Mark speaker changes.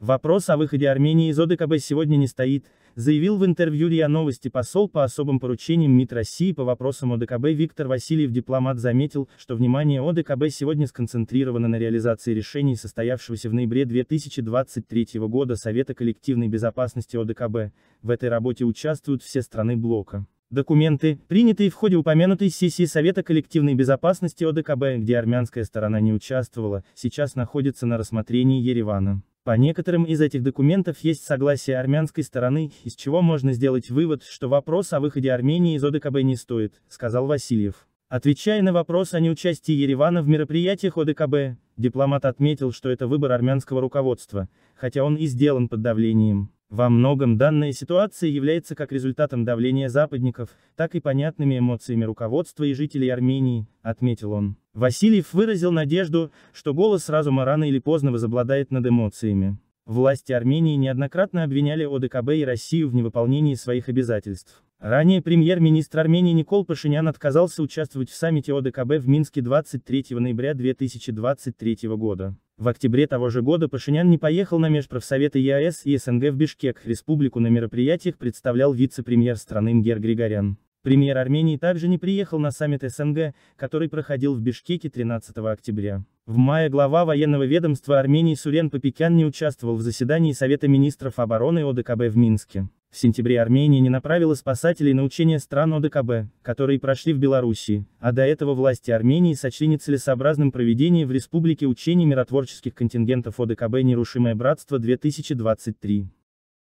Speaker 1: Вопрос о выходе Армении из ОДКБ сегодня не стоит, заявил в интервью РИА Новости посол по особым поручениям МИД России по вопросам ОДКБ Виктор Васильев дипломат заметил, что внимание ОДКБ сегодня сконцентрировано на реализации решений состоявшегося в ноябре 2023 года Совета коллективной безопасности ОДКБ, в этой работе участвуют все страны блока. Документы, принятые в ходе упомянутой сессии Совета коллективной безопасности ОДКБ, где армянская сторона не участвовала, сейчас находятся на рассмотрении Еревана. По некоторым из этих документов есть согласие армянской стороны, из чего можно сделать вывод, что вопрос о выходе Армении из ОДКБ не стоит, сказал Васильев. Отвечая на вопрос о неучастии Еревана в мероприятиях ОДКБ, дипломат отметил, что это выбор армянского руководства, хотя он и сделан под давлением. Во многом данная ситуация является как результатом давления западников, так и понятными эмоциями руководства и жителей Армении, отметил он. Васильев выразил надежду, что голос разума рано или поздно возобладает над эмоциями. Власти Армении неоднократно обвиняли ОДКБ и Россию в невыполнении своих обязательств. Ранее премьер-министр Армении Никол Пашинян отказался участвовать в саммите ОДКБ в Минске 23 ноября 2023 года. В октябре того же года Пашинян не поехал на межправсоветы ЕАЭС и СНГ в Бишкек, республику на мероприятиях представлял вице-премьер страны Мгер Григорян. Премьер Армении также не приехал на саммит СНГ, который проходил в Бишкеке 13 октября. В мае глава военного ведомства Армении Сурен Попекян не участвовал в заседании Совета министров обороны ОДКБ в Минске. В сентябре Армения не направила спасателей на учения стран ОДКБ, которые прошли в Белоруссии, а до этого власти Армении сочли нецелесообразным проведение в республике учений миротворческих контингентов ОДКБ «Нерушимое братство-2023».